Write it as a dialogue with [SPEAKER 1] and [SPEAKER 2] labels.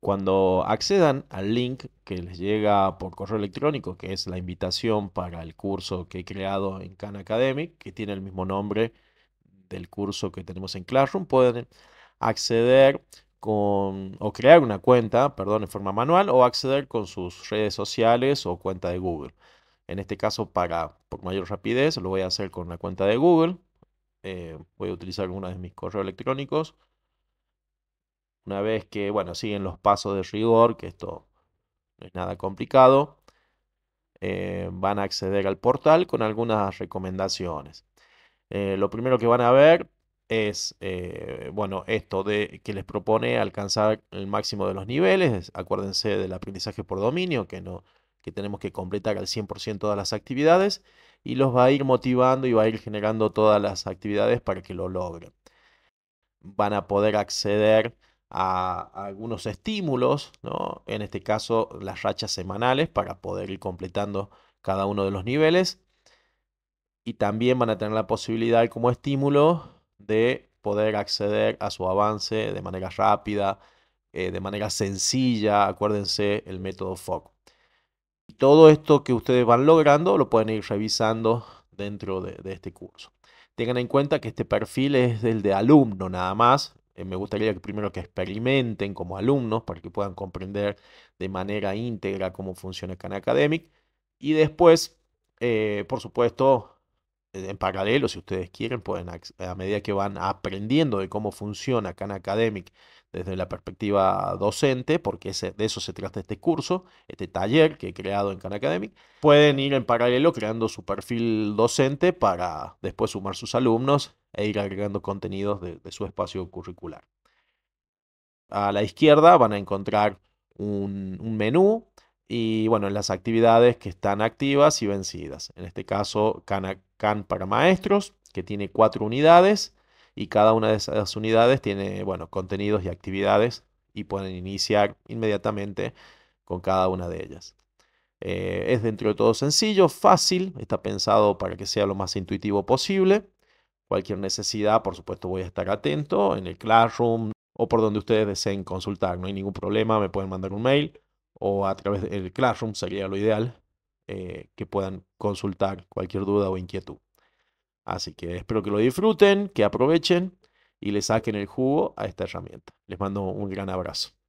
[SPEAKER 1] Cuando accedan al link que les llega por correo electrónico, que es la invitación para el curso que he creado en Khan Academic, que tiene el mismo nombre del curso que tenemos en Classroom, pueden acceder con, o crear una cuenta, perdón, en forma manual, o acceder con sus redes sociales o cuenta de Google. En este caso, para por mayor rapidez, lo voy a hacer con la cuenta de Google. Eh, voy a utilizar uno de mis correos electrónicos una vez que, bueno, siguen los pasos de rigor, que esto no es nada complicado, eh, van a acceder al portal con algunas recomendaciones. Eh, lo primero que van a ver es, eh, bueno, esto de que les propone alcanzar el máximo de los niveles. Acuérdense del aprendizaje por dominio, que, no, que tenemos que completar al 100% todas las actividades y los va a ir motivando y va a ir generando todas las actividades para que lo logren. Van a poder acceder a, algunos estímulos, en este caso las rachas semanales para poder ir completando cada uno de los niveles. Y también van a tener la posibilidad como estímulo de poder acceder a su avance de manera rápida, eh, de manera sencilla, acuérdense el método FOC. todo esto que ustedes van logrando lo pueden ir revisando dentro de, de este curso. Tengan en cuenta que este perfil es el de alumno nada más, eh, me gustaría que primero que experimenten como alumnos para que puedan comprender de manera íntegra cómo funciona Khan Academic. Y después, eh, por supuesto, en paralelo, si ustedes quieren, pueden, a medida que van aprendiendo de cómo funciona Khan Academic desde la perspectiva docente, porque de eso se trata este curso, este taller que he creado en Khan Academic, pueden ir en paralelo creando su perfil docente para después sumar sus alumnos e ir agregando contenidos de, su espacio curricular. A la izquierda van a encontrar un menú y bueno, en las actividades que están activas y vencidas. En este caso, can para maestros, que tiene cuatro unidades y cada una de esas unidades tiene, bueno, contenidos y actividades y pueden iniciar inmediatamente con cada una de ellas. Eh, es dentro de todo sencillo, fácil, está pensado para que sea lo más intuitivo posible. Cualquier necesidad, por supuesto, voy a estar atento en el Classroom o por donde ustedes deseen consultar. No hay ningún problema, me pueden mandar un mail o a través del Classroom sería lo ideal, eh, que puedan consultar cualquier duda o inquietud. Así que espero que lo disfruten, que aprovechen y le saquen el jugo a esta herramienta. Les mando un gran abrazo.